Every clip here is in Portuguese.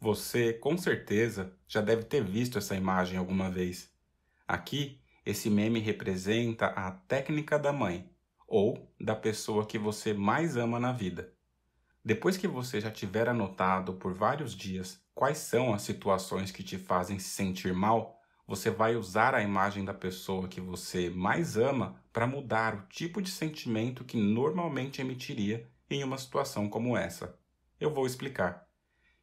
Você, com certeza, já deve ter visto essa imagem alguma vez. Aqui, esse meme representa a técnica da mãe ou da pessoa que você mais ama na vida. Depois que você já tiver anotado por vários dias quais são as situações que te fazem se sentir mal, você vai usar a imagem da pessoa que você mais ama para mudar o tipo de sentimento que normalmente emitiria em uma situação como essa. Eu vou explicar.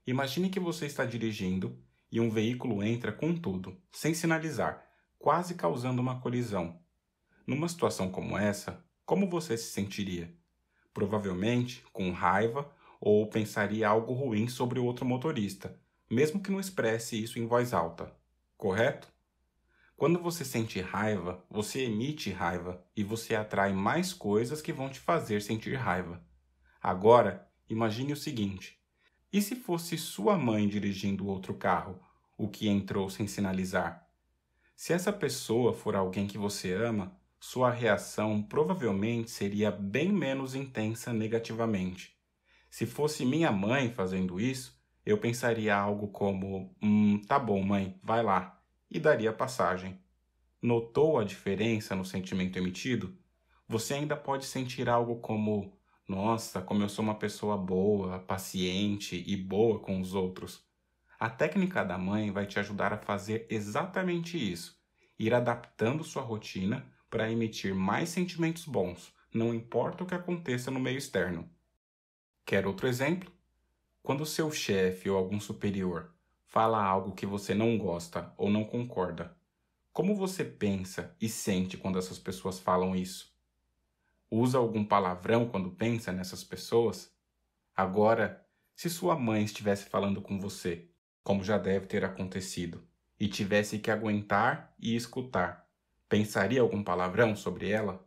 Imagine que você está dirigindo e um veículo entra com tudo, sem sinalizar, quase causando uma colisão. Numa situação como essa, como você se sentiria? Provavelmente com raiva ou pensaria algo ruim sobre o outro motorista, mesmo que não expresse isso em voz alta, correto? Quando você sente raiva, você emite raiva e você atrai mais coisas que vão te fazer sentir raiva. Agora, imagine o seguinte: e se fosse sua mãe dirigindo outro carro, o que entrou sem sinalizar? Se essa pessoa for alguém que você ama, sua reação provavelmente seria bem menos intensa negativamente. Se fosse minha mãe fazendo isso, eu pensaria algo como: Hum, tá bom, mãe, vai lá, e daria passagem. Notou a diferença no sentimento emitido? Você ainda pode sentir algo como: nossa, como eu sou uma pessoa boa, paciente e boa com os outros. A técnica da mãe vai te ajudar a fazer exatamente isso, ir adaptando sua rotina para emitir mais sentimentos bons, não importa o que aconteça no meio externo. Quer outro exemplo? Quando seu chefe ou algum superior fala algo que você não gosta ou não concorda, como você pensa e sente quando essas pessoas falam isso? usa algum palavrão quando pensa nessas pessoas? Agora, se sua mãe estivesse falando com você, como já deve ter acontecido, e tivesse que aguentar e escutar, pensaria algum palavrão sobre ela?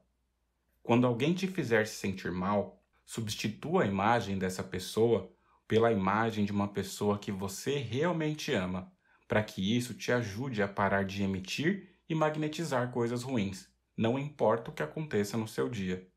Quando alguém te fizer se sentir mal, substitua a imagem dessa pessoa pela imagem de uma pessoa que você realmente ama, para que isso te ajude a parar de emitir e magnetizar coisas ruins não importa o que aconteça no seu dia.